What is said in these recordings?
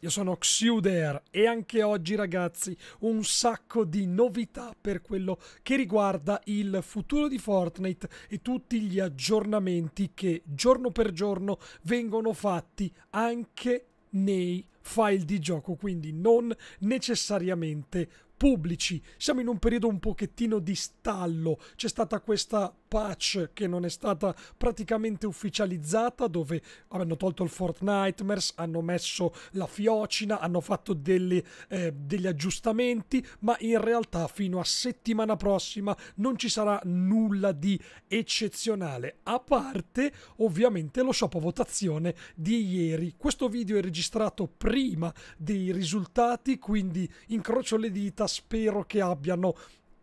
Io sono Xuder e anche oggi ragazzi un sacco di novità per quello che riguarda il futuro di Fortnite e tutti gli aggiornamenti che giorno per giorno vengono fatti anche nei file di gioco, quindi non necessariamente pubblici. Siamo in un periodo un pochettino di stallo, c'è stata questa patch che non è stata praticamente ufficializzata dove hanno tolto il Fortnite, hanno messo la fiocina, hanno fatto delle, eh, degli aggiustamenti, ma in realtà fino a settimana prossima non ci sarà nulla di eccezionale, a parte ovviamente lo shop a votazione di ieri. Questo video è registrato prima dei risultati, quindi incrocio le dita, spero che abbiano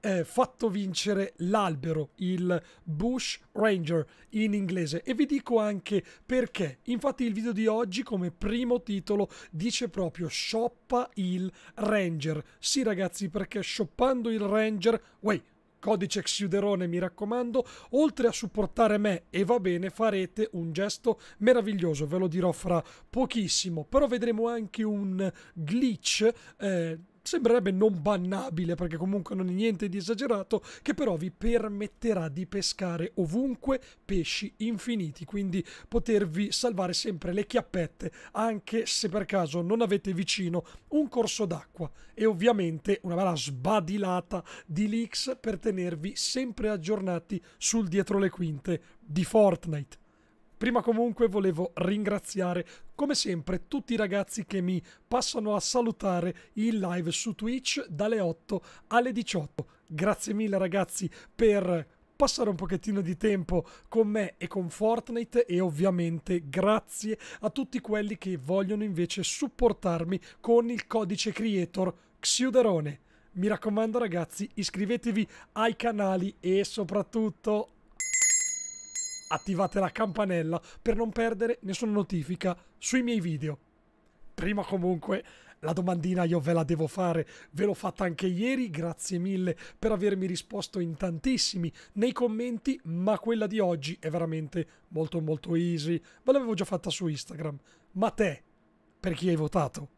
eh, fatto vincere l'albero, il Bush Ranger in inglese e vi dico anche perché. Infatti il video di oggi come primo titolo dice proprio shoppa il Ranger. Sì ragazzi perché shoppando il Ranger... Wait, codice Xiuderone mi raccomando, oltre a supportare me e va bene farete un gesto meraviglioso, ve lo dirò fra pochissimo, però vedremo anche un glitch eh, sembrerebbe non bannabile perché comunque non è niente di esagerato, che però vi permetterà di pescare ovunque pesci infiniti, quindi potervi salvare sempre le chiappette, anche se per caso non avete vicino un corso d'acqua e ovviamente una bella sbadilata di leaks per tenervi sempre aggiornati sul dietro le quinte di Fortnite. Prima comunque volevo ringraziare come sempre tutti i ragazzi che mi passano a salutare in live su Twitch dalle 8 alle 18. Grazie mille ragazzi per passare un pochettino di tempo con me e con Fortnite e ovviamente grazie a tutti quelli che vogliono invece supportarmi con il codice creator Xiuderone. Mi raccomando ragazzi iscrivetevi ai canali e soprattutto attivate la campanella per non perdere nessuna notifica sui miei video. Prima comunque la domandina io ve la devo fare, ve l'ho fatta anche ieri, grazie mille per avermi risposto in tantissimi nei commenti, ma quella di oggi è veramente molto molto easy, ve l'avevo già fatta su Instagram. Ma te, per chi hai votato?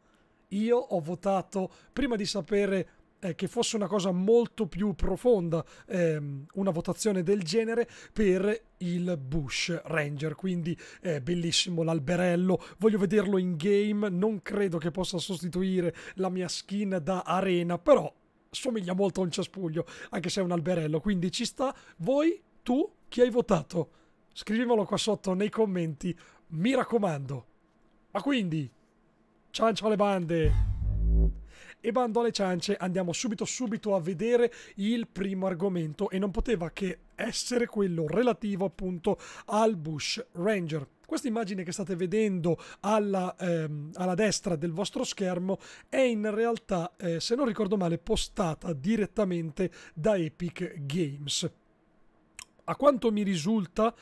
Io ho votato prima di sapere eh, che fosse una cosa molto più profonda ehm, una votazione del genere per il Bush Ranger, quindi eh, bellissimo l'alberello, voglio vederlo in game, non credo che possa sostituire la mia skin da arena, però somiglia molto a un cespuglio, anche se è un alberello, quindi ci sta. Voi, tu, chi hai votato? Scrivimelo qua sotto nei commenti, mi raccomando. Ma quindi, ciao alle bande! E bando alle ciance, andiamo subito subito a vedere il primo argomento e non poteva che essere quello relativo appunto al Bush Ranger. Questa immagine che state vedendo alla, ehm, alla, destra del vostro schermo è in realtà, eh, se non ricordo male, postata direttamente da Epic Games. A quanto mi risulta,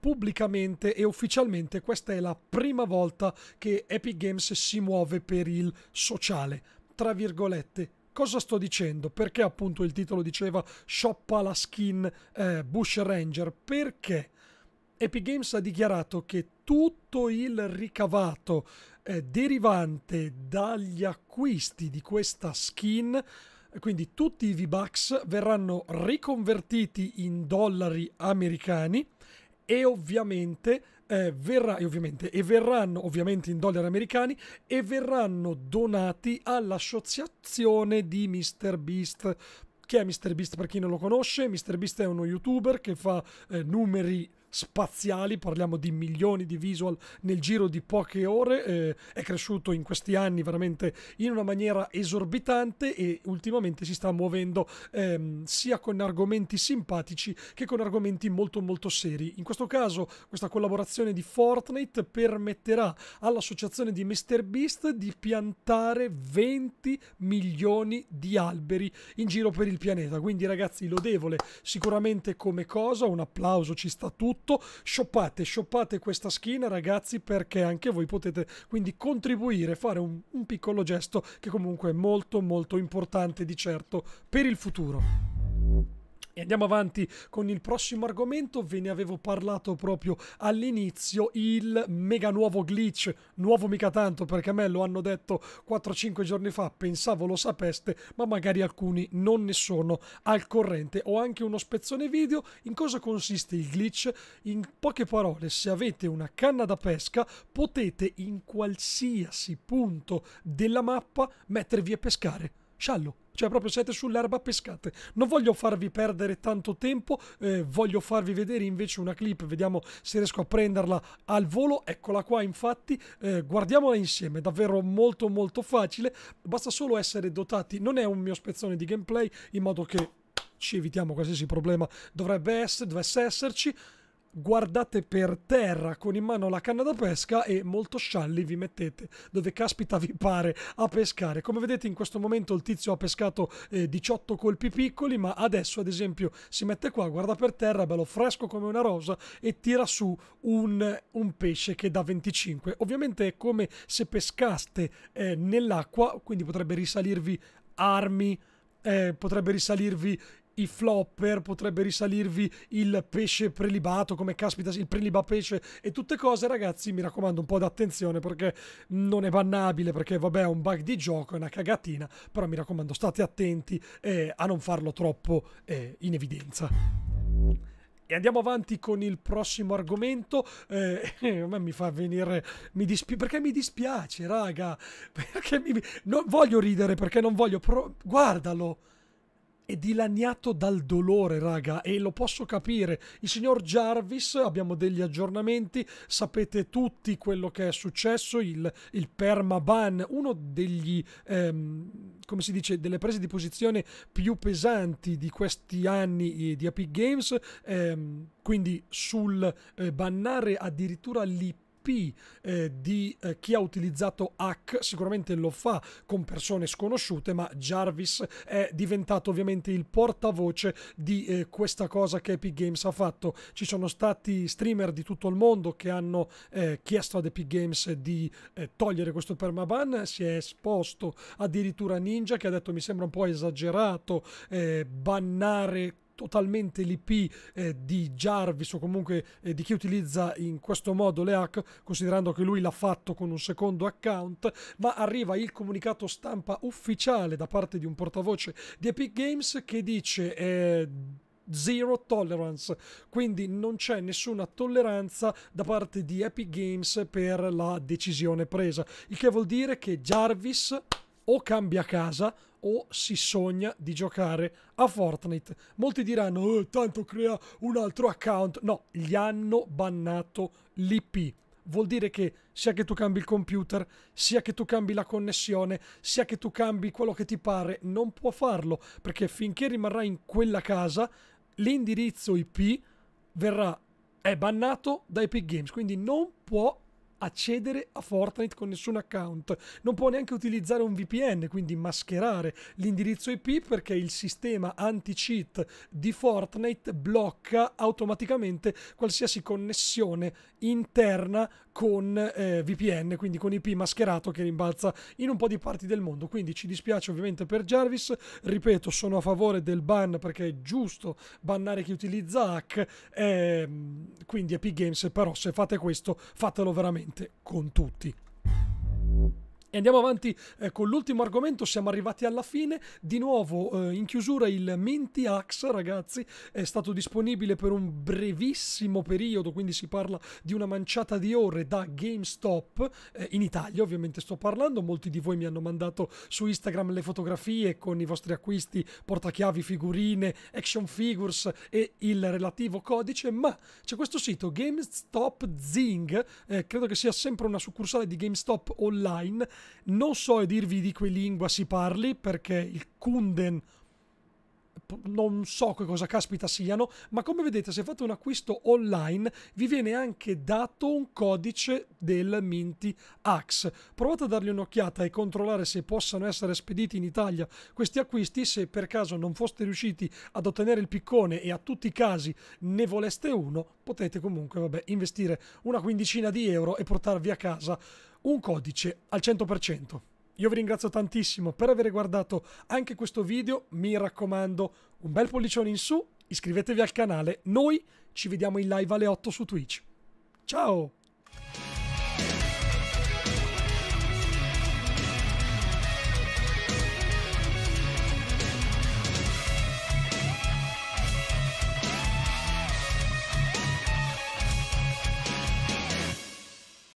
pubblicamente e ufficialmente questa è la prima volta che Epic Games si muove per il sociale tra virgolette. Cosa sto dicendo? Perché appunto il titolo diceva shoppa la skin eh, Bush Ranger? Perché Epic Games ha dichiarato che tutto il ricavato eh, derivante dagli acquisti di questa skin quindi tutti i V-Bucks verranno riconvertiti in dollari americani e ovviamente, eh, verrà, e ovviamente, e verranno ovviamente in dollari americani e verranno donati all'associazione di Mr. Beast. che è Mr. Beast per chi non lo conosce? Mr. Beast è uno youtuber che fa eh, numeri spaziali, parliamo di milioni di visual nel giro di poche ore, eh, è cresciuto in questi anni veramente in una maniera esorbitante e ultimamente si sta muovendo ehm, sia con argomenti simpatici che con argomenti molto molto seri. In questo caso questa collaborazione di Fortnite permetterà all'associazione di MrBeast di piantare 20 milioni di alberi in giro per il pianeta, quindi ragazzi lodevole sicuramente come cosa, un applauso ci sta tutto tutto, shoppate, shoppate questa skin ragazzi perché anche voi potete quindi contribuire, fare un, un piccolo gesto che comunque è molto molto importante di certo per il futuro. E andiamo avanti con il prossimo argomento, ve ne avevo parlato proprio all'inizio, il mega nuovo glitch, nuovo mica tanto perché a me lo hanno detto 4-5 giorni fa, pensavo lo sapeste, ma magari alcuni non ne sono al corrente. Ho anche uno spezzone video, in cosa consiste il glitch? In poche parole, se avete una canna da pesca potete in qualsiasi punto della mappa mettervi a pescare. Sciallo, cioè proprio siete sull'erba pescate. Non voglio farvi perdere tanto tempo, eh, voglio farvi vedere invece una clip, vediamo se riesco a prenderla al volo. Eccola qua infatti, eh, guardiamola insieme, davvero molto molto facile. Basta solo essere dotati, non è un mio spezzone di gameplay, in modo che ci evitiamo qualsiasi problema dovrebbe, essere, dovesse esserci guardate per terra con in mano la canna da pesca e molto scialli vi mettete dove caspita vi pare a pescare. Come vedete in questo momento il tizio ha pescato eh, 18 colpi piccoli, ma adesso ad esempio si mette qua, guarda per terra, bello fresco come una rosa e tira su un, un pesce che da 25. Ovviamente è come se pescaste eh, nell'acqua, quindi potrebbe risalirvi armi, eh, potrebbe risalirvi i flopper, potrebbe risalirvi il pesce prelibato, come caspita, il preliba pesce e tutte cose, ragazzi, mi raccomando un po' d'attenzione perché non è bannabile, perché vabbè è un bug di gioco, è una cagatina, però mi raccomando state attenti eh, a non farlo troppo eh, in evidenza. E andiamo avanti con il prossimo argomento. Eh, a mi fa venire. Mi dispi- perché mi dispiace, raga. Perché mi, non voglio ridere, perché non voglio. Pro- guardalo è dilaniato dal dolore, raga, e lo posso capire. Il signor Jarvis, abbiamo degli aggiornamenti, sapete tutti quello che è successo, il, il permaban, uno degli, ehm, come si dice, delle prese di posizione più pesanti di questi anni eh, di Epic Games, ehm, quindi sul eh, bannare addirittura l'IP eh, di eh, chi ha utilizzato hack, sicuramente lo fa con persone sconosciute, ma Jarvis è diventato ovviamente il portavoce di eh, questa cosa che Epic Games ha fatto. Ci sono stati streamer di tutto il mondo che hanno eh, chiesto ad Epic Games di eh, togliere questo permaban, si è esposto addirittura Ninja che ha detto mi sembra un po' esagerato eh, bannare totalmente l'IP eh, di Jarvis o comunque eh, di chi utilizza in questo modo le hack, considerando che lui l'ha fatto con un secondo account, ma arriva il comunicato stampa ufficiale da parte di un portavoce di Epic Games che dice... Eh, zero tolerance, quindi non c'è nessuna tolleranza da parte di Epic Games per la decisione presa, il che vuol dire che Jarvis o cambia casa o si sogna di giocare a Fortnite. Molti diranno, oh, tanto crea un altro account. No, gli hanno bannato l'IP. Vuol dire che sia che tu cambi il computer, sia che tu cambi la connessione, sia che tu cambi quello che ti pare, non può farlo, perché finché rimarrà in quella casa, l'indirizzo IP verrà è bannato da Epic Games, quindi non può accedere a Fortnite con nessun account, non può neanche utilizzare un VPN, quindi mascherare l'indirizzo IP perché il sistema anti-cheat di Fortnite blocca automaticamente qualsiasi connessione interna con eh, VPN, quindi con IP mascherato che rimbalza in un po' di parti del mondo. Quindi ci dispiace ovviamente per Jarvis, ripeto, sono a favore del ban perché è giusto bannare chi utilizza hack, eh, quindi Epic Games, però se fate questo fatelo veramente veramente con tutti. E andiamo avanti eh, con l'ultimo argomento, siamo arrivati alla fine, di nuovo eh, in chiusura il Minty Axe ragazzi, è stato disponibile per un brevissimo periodo, quindi si parla di una manciata di ore da GameStop, eh, in Italia ovviamente sto parlando, molti di voi mi hanno mandato su Instagram le fotografie con i vostri acquisti, portachiavi, figurine, action figures e il relativo codice, ma c'è questo sito GameStop Zing, eh, credo che sia sempre una succursale di GameStop online, non so dirvi di che lingua si parli perché il Kunden non so che cosa caspita siano, ma come vedete se fate un acquisto online vi viene anche dato un codice del Minty Axe. Provate a dargli un'occhiata e controllare se possano essere spediti in Italia questi acquisti, se per caso non foste riusciti ad ottenere il piccone e a tutti i casi ne voleste uno, potete comunque vabbè, investire una quindicina di euro e portarvi a casa un codice al 100% io vi ringrazio tantissimo per aver guardato anche questo video, mi raccomando un bel pollicione in su, iscrivetevi al canale, noi ci vediamo in live alle 8 su Twitch. Ciao!